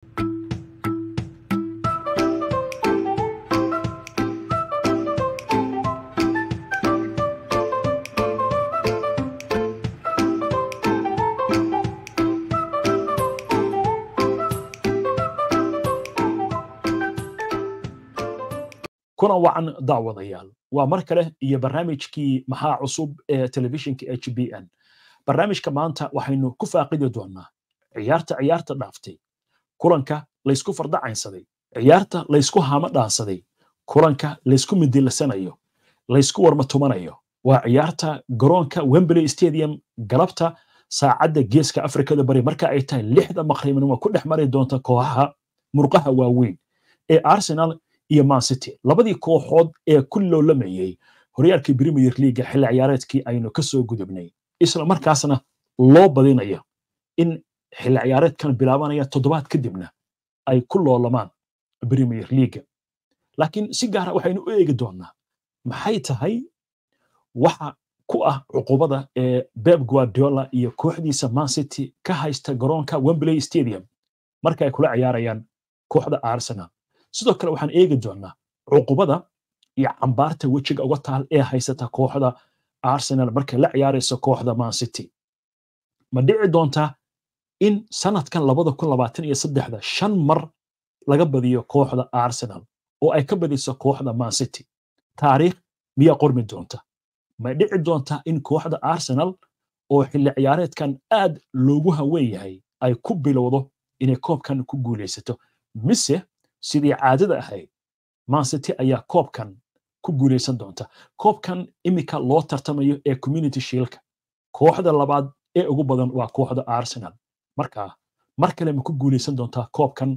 kuna wacan daawadayaal waa mar kale iyo barnaamijkii maxaa cusub ee telefishinka h b n barnaamijka maanta waxaynu ku faaqidi doonaa ciyaarta ciyaarta dhaaftay kulanka laysku fardacaynsaday ciyaarta laysku haama dhaansaday kulanka laysku middilasanayo laysku warmatumanayo waa ciyaarta garoonka wembley stadium galabta saacadda geeska afrikada bari marka ay tahay lixda maqribanimo ku dhex mari doonta kooxaha murqaha waaweyn ee arsenal iyo mancity labadii kooxood ee ku loolamayey horyaalkii premier leaga xilli ciyaareedkii aynu ka soo gudubnay isla markaasna loo badinayo in xilli ciyaareedkan bilaabanaya toddobaad kadibna ay ku loolamaan premier leaga laakiin si gaara ah waxaynu u eegi doonnaa maxay tahay waxa ku ah cuqubada ee beb guardiola iyo kooxdiisa mancity ka haysta garoonka wembley stadium marka ay kula ciyaarayaan kooxda arsenal sidoo kale waxaan eegi doonaa cuqubada iyo cambaarta wejiga uga taal ee haysata kooxda arsenal markay la ciyaarayso kooxda mancity ma dhici doontaa in sanadkan labada kun labaatan iyo saddexda shan mar laga badiyo kooxda arsenal oo ay ka badiso kooxda mancity taariikh miyaa qormi doonta ma dhici doontaa in kooxda arsenal oo xilli ciyaareedkan aad loogu haween yahay ay ku bilowdo inay koobkan ku guuleysato mise sidii caadada ahayd mancity ayaa koobkan ku guuleysan doonta koobkan iminka loo tartamayo ee community shiilka kooxda labaad ee ugu badan waa kooxda arsenal marka mar kale ma ku guulaysan doontaa koobkan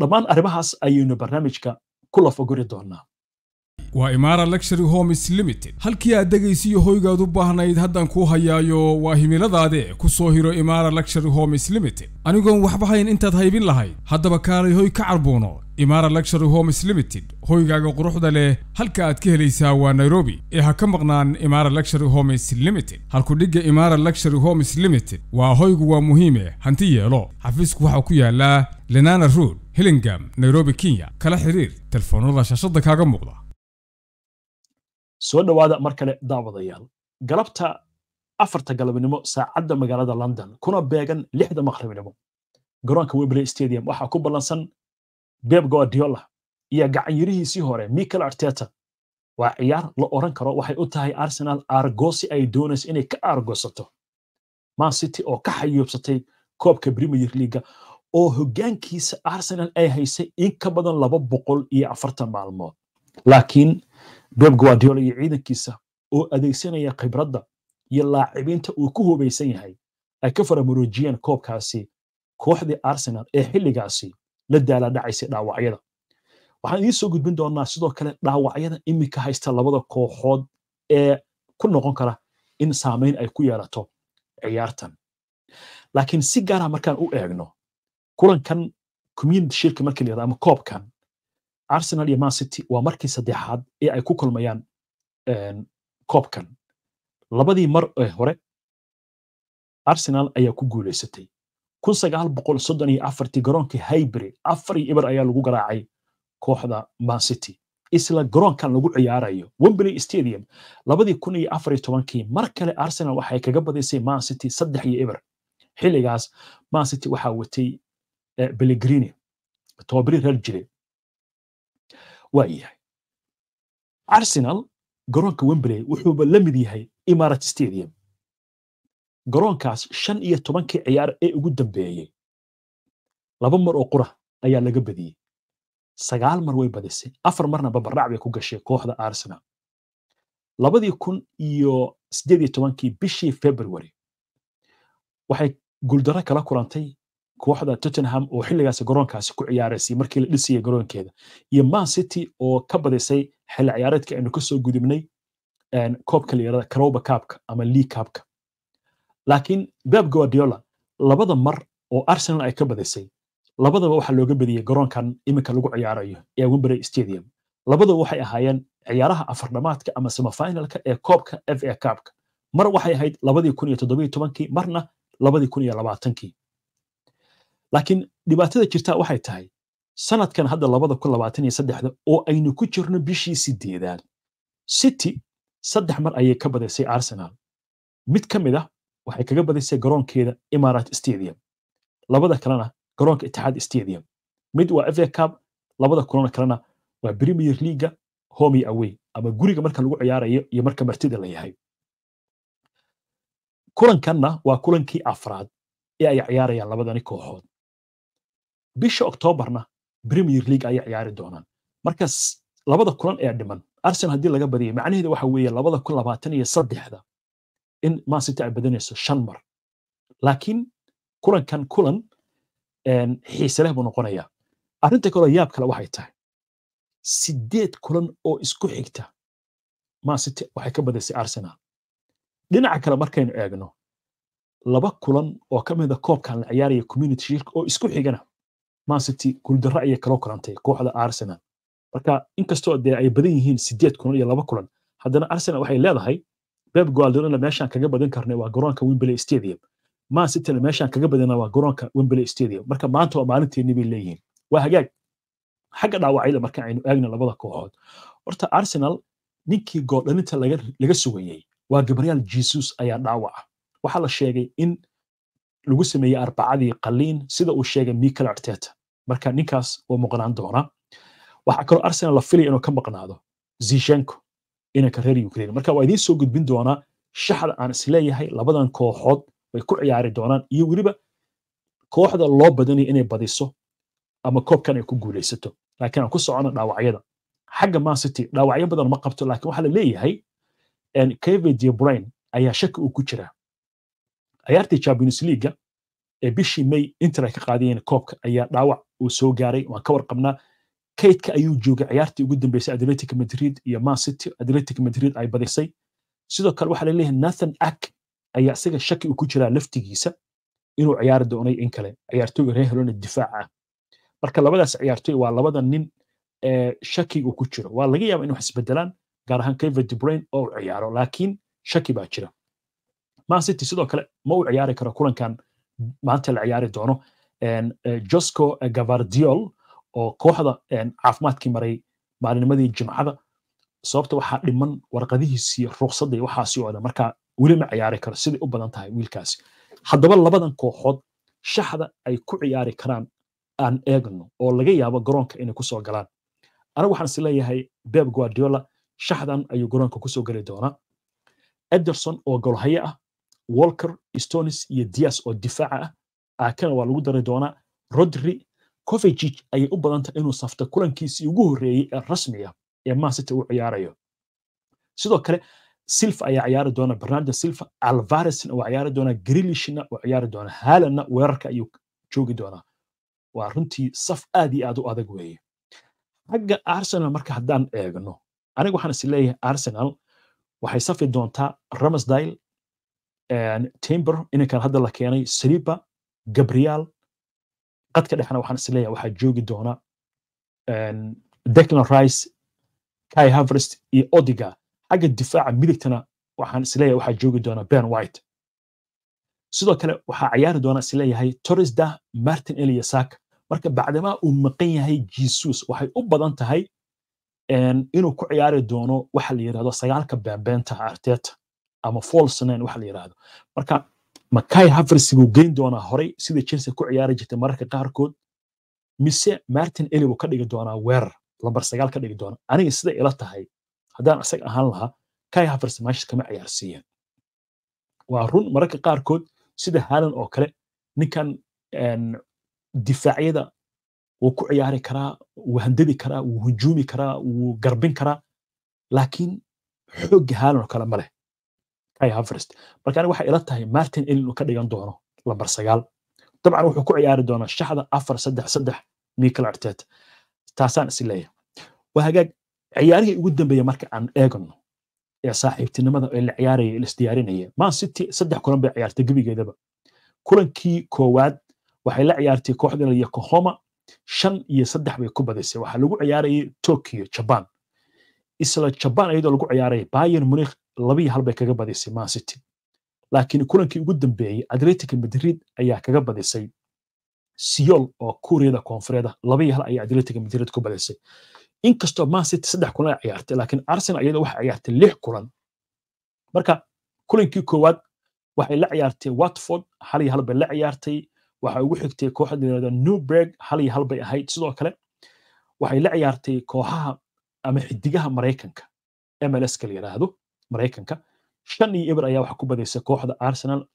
dhammaan arrimahaas ayaynu barnaamijka ku lafaguri doonaa waa imaara luxury homes limited halkii aad dhegaysiyo hoygaad u baahnayd haddaan kuu hayaayo waa himiladaade ku soo hiro imaara luxury homes limited anigoon waxba hayn intaad haybin lahayd haddaba kaalay hoy ka carbuuno imaara luxury homes limited hoygaaga quruxda leh halka aad ka helaysaa waa nairobi ee ha ka maqnaan imaara luxury homes limited halku dhigga imaara luxury homes limited waa hoygu waa muhiime hanti yeelo xafiisku waxaa ku yaallaa lenana rood hillingam nairobi kenya kala xiriir telefoonada shaashada kaaga muuqda soo dhawaada mar kale daawadayaal galabta afarta galabnimo saacadda magaalada london kuna beegan lixda maqribnimo garoonka webley stadium waxaa ku ballansan beb guardiola iyo gacanyirihiisii hore michael arteta waa ciyaar la oran karo waxay u tahay arsenal aargoosi ay doonayso inay ka aargoosato man city oo ka xayuubsatay koobka premier leaga oo hoggaankiisa arsenal ay haysay in ka badan laba boqol iyo afartan maalmood laakiin beb guardiola iyo ciidankiisa oo adeegsanaya khibradda iyo laacibinta uu ku hubaysan yahay ay ka faramuruujiyeen koobkaasi kooxdii arsenal ee xilligaasi la daalaadhacaysay dhaawacyada waxaan idiin soo gudbin doonaa sidoo kale dhaawacyada iminka haysta labada kooxood ee ku noqon kara in saamayn ay ku yeelato ciyaartan laakiin si gaara ah markaan u eegno kulankan community shirka markii la ama koobkan arsenal iyo mancity waa markii saddexaad ee ay ku kulmayaan ehm, koobkan labadii mar ee hore arsenal ayaa ku guulaysatay kun sagaal boqol soddon iyo afartii garoonkii hybri afar iyo ibar ayaa lagu garaacay kooxda mancity isla garoonkan lagu ciyaarayo wembley stadium labadii kun iyo afar iyo tobankii mar kale arsenal waxay kaga badisay mancity saddex iyo ibar xilligaas mancity waxaa watay eh, pellegrini tobabari reer jire waa yahay arsenal garoonka wembley wuxuuba la mid yahay imarate stadium garoonkaas shan iyo tobankii ciyaar ee ugu dambeeyey laba mar oo qura ayaa laga badiyey sagaal mar way badisay afar marna babaraac bay ku gashay kooxda arsenal labadii kun iyo sideed iyo tobankii bishii february waxay guuldaro kala kulantay kooxda tottenham oo xilligaasi garoonkaasi ku ciyaaraysay markii la dhisayay garoonkeeda iyo man city oo ka badisay xilli ciyaareedka aynu kasoo gudubnay koobka layirada caroba kaabka ama lee kaabka laakiin beb guardiola labada mar oo arsenal ay ka badisay labadaba waxaa looga badiyey garoonkan iminka lagu ciyaarayo ee wimberley stadium labadaba waxay ahaayeen ciyaaraha afardhamaadka ama semifinalka ee koobka f a kaabka mar waxay ahayd labadii kun iyo toddobiyo tobankii marna labadii kun iyo labaatankii laakiin dhibaatada jirta waxay tahay sanadkan hadda labada kun labaatan iyo saddexda oo aynu ku jirno bishii sideedaad city saddex mar ayay ka badisay arsenal mid ka mid ah waxay kaga badisay garoonkeeda imarat stadium labada kalena garoonka itixaad stadium mid waa fa cup labada kulana kalena waa premier leaga home away ama guriga marka lagu ciyaarayo iyo marka martida la yahay kulankanna waa kulankii afraad ee ay ciyaarayaan labadani kooxood bisha oktoobarna premier league ayay ciyaari doonaan markaas labada kulan ee dhiman arsenal haddii laga badiya macnaheeda waxa weeye labada kun labaatan iyo saddexda in mancity ay badanayso shan mar laakiin kulankan kulan xiise buu noqonayaa arrinta kaleo yaab kale waxay tahay sideed kulan oo isku xigta mancity waxay ka badisay arsenal dhinaca kale markaynu eegno laba kulan oo ka mida ah koobkan la ciyaaraya community shirka oo isku xigana mancity guuldarro ayay kaloo kulantay kooxda arsenal marka inkastoo dee ay badan yihiin sideed kulan iyo laba kulan haddana arsenal waxay leedahay beb gualdorina meeshaan kaga badan karna waa garoonka wembley stadium mancityna meeshaan kaga badana waa garoonka wembley stadium marka maanta waa maalinteenni bay leeyihiin waa hagaag xagga dhaawacyada marka aynu eegno labada kooxood horta arsenal ninkii goodhaninta laga sugayey waa gabriel jesus ayaa dhaawac waxaa la sheegay in lagu sameeyey arbacadii qaliin sida uu sheegay michael arteta marka ninkaas waa muqnaan doonaa waxaa kaloo arsenal la filaya inuu ka maqnaado zishenko inanka reer ukraine marka waa idiin soo gudbin doonaa shaxda aan isleeyahay labadan kooxood way ku ciyaari doonaan iyo weliba kooxda loo badanayo inay badiso ama koobkan ay ku guulaysato laakiin aan ku socona dhaawacyada xagga mancity dhaawacyo badan ma qabto laakiin waxaa la leeyahay kevin de ayaa shaki uu ku jiraa ciyaartii champions leaga ee bishii may inter ay ka qaadayeen koobka ayaa dhaawac uu soo gaaray waan ka warqabnaa kaydka ayuu joogay ciyaartii ugu dambeysay atletic madrid iyo mancity atletic madrid ay badisay sidoo kale waxaa laleeyahay nathan ack ayaa isaga shaki uu ku jiraa laftigiisa inuu ciyaari doonay in kale ciyaartooyga reer helona difaac ah marka labadaas ciyaartooy waa labada nin shaki uu ku jiro waa laga yaaba inuu isbedelaan gaar ahaan kevin debrain oo uu ciyaaro laakiin shaki baa jira mancity sidoo kale ma uu ciyaari karo kulankan maanta la ciyaari doono Eh, josco gavardiol oo kooxda caafimaadkii maray maalinimadii jimcada sababta waxaa dhiman warqadihiisii ruqsadday waxaasi oo dhan markaa ciyaari karo siday u badan tahay wiilkaasi haddaba labadan kooxood shaxda ay ku ciyaari karaan aan eegno oo laga yaabo garoonka inay kusoo galaan anigu waxaan is leeyahay beb guardiola shaxdan ayuu garoonka kusoo geli doonaa ederson oo golhaye ah walker stonis iyo dias oo difaaca ah aakana waa lagu dari doonaa rodri covejig ayay u badan tahay inuu safto kulankiisii ugu horreeyey ee rasmiga ee maasita uu ciyaarayo sidoo kale silfa ayaa ciyaari doona bernardo silfa alvaresna waa ciyaari doonaa grilishna waa ciyaari doonaa haalanna weerarka ayuu joogi doonaa waa runtii saf aad iyo aad u adag weeye xagga arsenal marka haddaan eegno aniga waxaan is arsenal waxay safi doontaa ramsdile timber inankan hadda la keenay saliba gabriel qadka dhexna waxaan isleeyahay waxaa joogi doona declan rice kai haverst iyo odiga xagga difaaca midigtana waxaan isleeyahay waxaa joogi doona ben white sidoo kale waxaa cayaari doona isleeyahay torresdah martin eliasak marka bacdamaa uu maqan yahay jesus waxay u badan tahay inuu ku ciyaari doono waxa la yidhahdo sagaalka beenbeenta arteta ama false waxa la yidhahdo marka makai haversiguu geyn doonaa horay sida chelsea ku ciyaari jirtay mararka qaarkood mise martin eli buu ka dhigi doonaa weerar lambar sagaal ka dhigi doona aniga sida ila tahay haddaan isaga ahaan lahaa kai havers meesha kama ciyaarsiiyeen waa run mararka qaarkood sida halan oo kale ninkan difaacyada wuu ku ciyaari karaa wuu handadi karaa wuu hujuumi karaa wuu garbin karaa laakiin xoogga halan oo kale ma leh kai haverst marka aniga waxay ila tahay martin il inuu ka dhigan doono lambar sagaal dabcan wuxuu ku ciyaari doonaa shaxda afar saddex saddex michael artet taasaan is leeyahay waa hagaag ciyaarihii ugu dambeeya marka aan eegno ee saaxiibtinimada ee la ciyaaraya ee laisdiyaarinaya man city saddex kulan bay ciyaartay gebigeedaba kulankii koowaad waxay la ciyaartay kooxda la yokohoma shan iyo saddex bay ku badisay waxaa lagu ciyaarayay tokyo jaban isla jaban iyadoo lagu ciyaaraya bayern munich laba iyo hal bay kaga badisay mancity laakiin kulankii ugu dambeeyey atletico madrid ayaa kaga badisay siol oo kuuriyada koonfureeda laba hal ayay atletico madrid ku badisay inkastoo mancity saddex kulan ay ciyaartay laakiin arsenal iyada waxay ciyaartay lix kulan marka kulankii koowaad waxay la ciyaartay watford hal iyo hal bay la ciyaartay waxa ugu xigtay kooxda layirahda newberg hal iyo hal ahayd sidoo kale waxay la ciyaartay kooxaha ama xidigaha maraykanka mls ka la yidhaahdo maraykanka shan iyo eber ayaa wax ku badaysa kooxda arsenal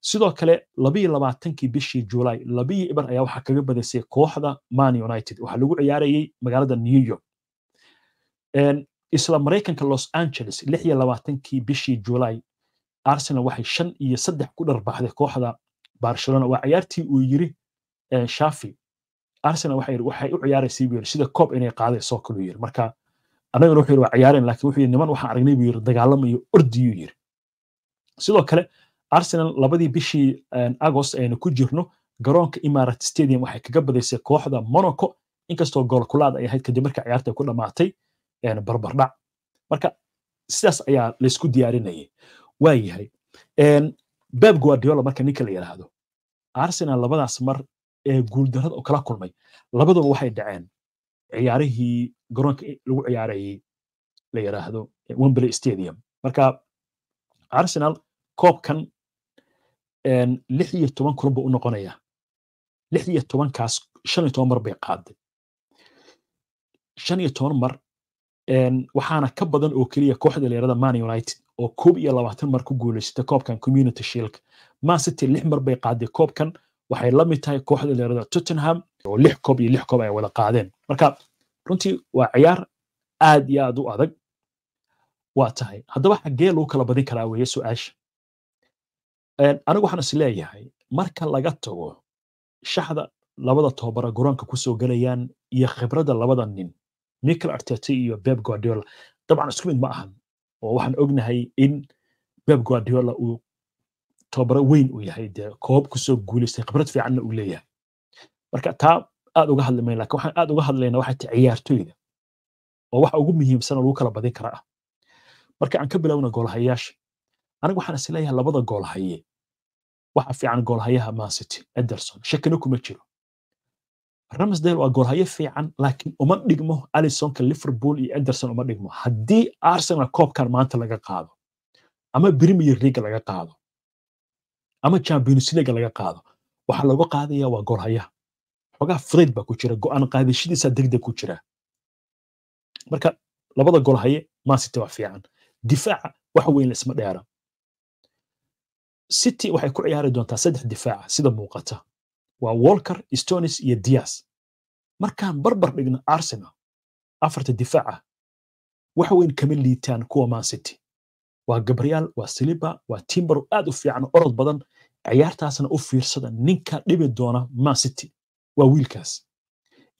sidoo kale labiyo labaatankii bishii july labiyo eber ayaa waxa kaga badaysay kooxda man united waxa lagu ciyaarayay magaalada new york isla maraykanka los angeles lix iyo labaatankii bishii july arsenal waxay shan iyo saddex ku dharbaxday kooxda barcelona waa ciyaartii uu yiri shafi arsenal waxay u ciyaaraysay buu yiri sida koob inay qaadayso kaluu yiri marka annagana wuxuu yiri waa ciyaareen laakiin wuxuu yiri niman waxaan aragnay buu yiri dagaalamayo ordiyuu yiri sidoo kale arsenal labadii bishii agost aynu ku jirno garoonka imarat stadium waxay kaga badaysay kooxda monaco inkastoo goolkulaad ay ahayd kadib marka ciyaarta ku dhammaatay barbardhac marka sidaas ayaa laysku diyaarinayay waa yahay guardiola marka ninka la yidhaahdo arsenal labadaas mar ee guuldarrada oo kala kulmay labaduba waxay dhaceen ciyaarihii garoonka lagu ciyaarayey la yiraahdo wembley stadium marka arsenal koobkan lix iyo toban kulan buu u noqonaya lix iyo tobankaas shan iyo toban mar bay qaaday shan iyo toban mar waxaana ka badan oo keliya kooxda la man united oo koob iyo labaatan mar ku guulaysatay koobkan community shilka man city lix mar bay qaaday koobkan waxay lamid tahay kooxda la tottenham oo lix koob iyo lix koob ay wada qaadeen marka runtii waa ciyaar aad iyo aad u adag waa tahay haddaba xaggee lagu kala badin karaa weeye su-aasha anigu waxaan is marka laga tago shaxda labada tobabara garoonka kusoo gelayaan iyo khibradda labada nin michael arteta iyo beb guardiola dabcan isku mid ma ahan oo waxaan ognahay in beb guardiola uu tobabaro weyn u yahay dee koob kusoo guulaystay khibrad fiicanna uu leeyahay marka taa aad uga hadli mayn lakin waxaan aad uga hadlaynaa waxay tahay ciyaartoyda oo waxa ugu muhiimsan oo lagu kala badin karaa ah marka aan ka bilowna goolhayaasha anigu waxaan is labada goolhaye waxa fiican goolhayaha mansity ederson shakina kuma jiro ramsdale waa goolhaye fiican laakiin uma dhigmo alisonka liverpool iyo ederson uma dhigmo haddii arsenal koobkan maanta laga qaado ama premier league laga qaado ama champions league laga qaado waxaa lagu qaadaya waa goolhayaha xoogaa frayd baa ku jira go'aan qaadashadiisa degdeg ku jira marka labada gol haye mancity wax fiican difaaca wax weyn laisma dheera city waxay ku ciyaari doontaa saddex difaaca sida muuqata waa walker stonis iyo dias markaan barbar dhigno arsenal afarta difaaca ah, wax weyn kama liitaan kuwa mancity waa gabriel waa siliba waa timber aad u fiican orod badan ciyaartaasna u fiirsada ninka dhibi doona mancity waa wiilkaas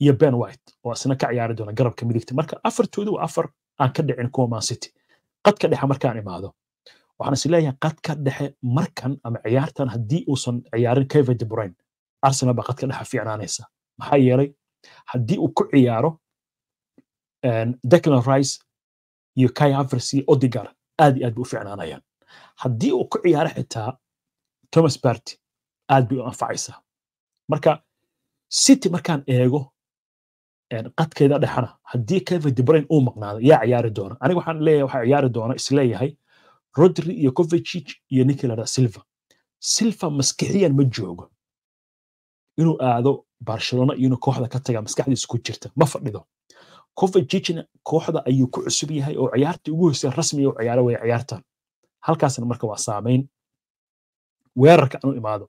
iyo ben white oo isna ka ciyaari doona garabka midigta marka afartoodu waa afar aan ka dhicin kuwa man city qadka dhexe markaan imaado waxaan is leeyahay qadka dhexe markan ama ciyaartan haddii uusan ciyaarin kevin de bruyne arsenal baa qadka dhexe fiicnaanaysa maxaa yeelay haddii uu ku ciyaaro declan rice iyo kai havers iyo odigar aad iyo aad bay u fiicnaanayaan haddii uu ku ciyaaro xitaa thomas barty aad bay u anfacaysaa marka city markaan eego qadkeeda dhexana haddii kevin debrain uu maqnaado yaa ciyaari doona aniga waxaan leeyahay waxaa ciyaari doona isleeyahay rodri iyo covecic iyo ninkii silva silva maskixiyan ma joogo inuu aado barcelona iyo kooxda ka taga maskaxdiisa ku jirta ma fadhido covecicna kooxda ayuu ku cusub yahay oo ciyaartii ugu hoysay rasmiga u ciyaara waya ciyaartan halkaasna marka waa saamayn weerarka anu imaado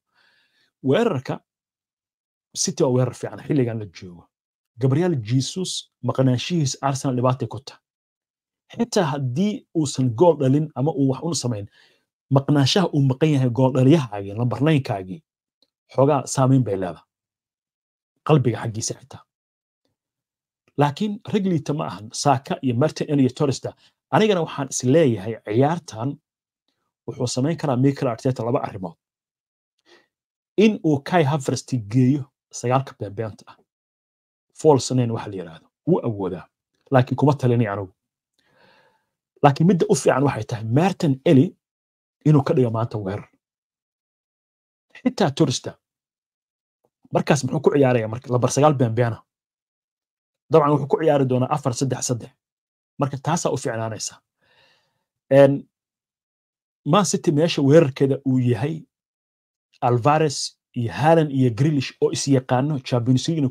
weerarka city waa weerar fiican xilligan la joogo gabriel jesus maqnaanshihiis arsenal dhibaatay ku tahay xitaa haddii uusan gool dhalin ama uu wax un samayn maqnaanshaha uu maqan yahay gooldhaliyahaagii lambar naynkaagii xoogaa saamayn bay leedahay qalbiga xaggiisa xitaa laakiin regliita ma ahan saaka iyo martin iyo torista anigana waxaan is leeyahay ciyaartan wuxuu samayn karaa michael arteta laba arrimood in uu kai haversti geeyo sagaalka beenbeenta ah folsenayn waxa la yidhaahdo wuu awoodaa laakiin kuma talini anugu laakiin midda u fiican waxay tahay martin eli inuu ka dhigo maanta weerar xitaa turista markaas muxuu ku ciyaaraya lambar sagaal beenbeena dabcan wuxuu ku ciyaari doonaa afar saddex saddex marka taasaa u fiicnaanaysa man city meesha weerarkeeda uu yahay alvares iyo halan iyo grilish oo is yaqaano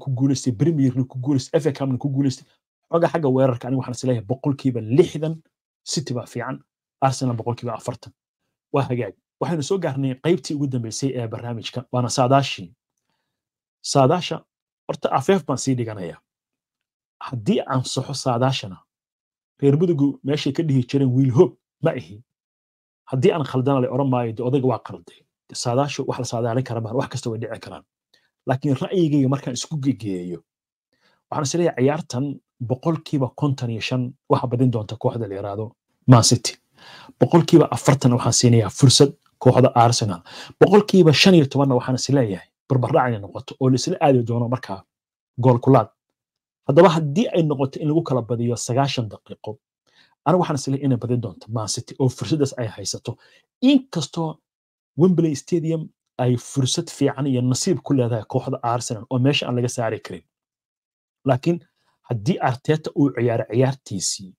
ku guuleystay premierna ku guuleystay fa cupna ku guuleystay xoga xagga weerarka aniga waxaan isleeyahay boqolkiiba lixdan city baa fiican arsenal boqolkiiba afartan waa hagaagi waxaynu soo gaarnay qaybtii ugu dambeysay ee barnaamijka waana saadaashii saadaasha horta afeef baan sii dhiganayaa haddii aan saxo saadaashana reer mudugu meeshay ka dhihi jireen wiil hoog ma ihi haddii aan khaldana le maayo dee odayga waa qalday saadaashu wax la saadaalin kara mahan wax kasta way dhici karaan laakiin ra'yigayga markaan isku gegeeyo waxaan is ciyaartan boqolkiiba konton iyo shan waxa badin doonta kooxda la yiraahdo mancity boqolkiiba afartan waxaan siinayaa fursad kooxda arsenal boqolkiiba shan iyo tobanna waxaan is barbardhac inay noqoto oo laisla aadi doono markaa goolkulaad haddaba haddii ay noqoto in lagu kala badiyo sagaashan daqiiqo anigu waxaan is inay badin doonto mancity oo fursaddaas ay haysato inkastoo wembley stadium ay fursad fiican iyo nasiib ku leedahay kooxda arsenal oo meesha aan laga saari karin laakiin haddii arteta uu ciyaaro ciyaartiisii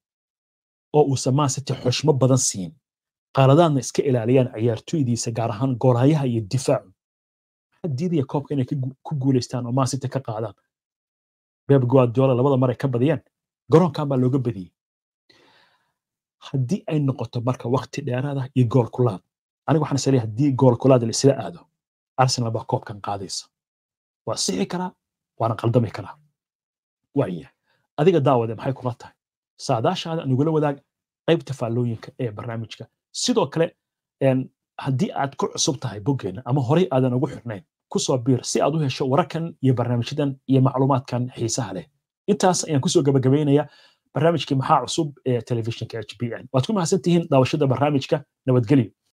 oo uusan mansity xoshmo badan siin qaladaadna iska ilaaliyaan ciyaartoydiisa gaar ahaan goolahayaha iyo difaacu maxaa koobka inay ku guulaystaan oo mansity ka qaadaan beb guardiola labada mar ay ka badiyeen garoonkan baa looga badiyey haddii ay noqoto marka wakti dheeraada ah iyo gool kulaad aniga waxaan isleeyahay haddii goolkolaada la isla aado arsenal baa koobkan qaadaysa waa sixi karaa waana qaldami karaa waayahay adiga daawade maxay kula tahay saadaashaada nugula wadaag qaybta faallooyinka ee barnaamijka sidoo kale haddii aad ku cusub tahay boggeenna ama horey aadan ugu xirnayn kusoo biir si aad u hesho wararkan iyo barnaamijyadan iyo macluumaadkan xiisaha leh intaas ayaan kusoo gabagabaynayaa barnaamijkii maxaa cusub ee telefishinka h b n waad ku mahadsantihiin daawashada barnaamijka nabadgelyo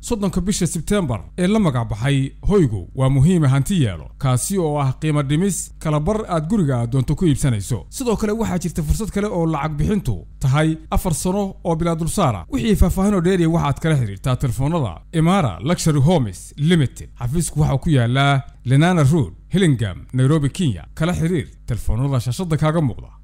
soddonka bisha sebteembar ee la magacbaxay hoygu waa muhiima hanti yeelo kaasi oo ah qiimo dhimis kalabar aad guriga doonto ku iibsanayso sidoo kale waxaa jirta fursad kale oo lacag bixintu tahay afar sano oo bilaa dulsaara ah. wixii faahfaahin faahfaahinoo dheeriya waxaad kala xidhiirtaa telefoonada imara luxury homes limited xafiisku waxaa ku yaallaa lenana rood hillingam nairobi kenya kala xidhiir telefoonnada shaashadda kaaga muuqda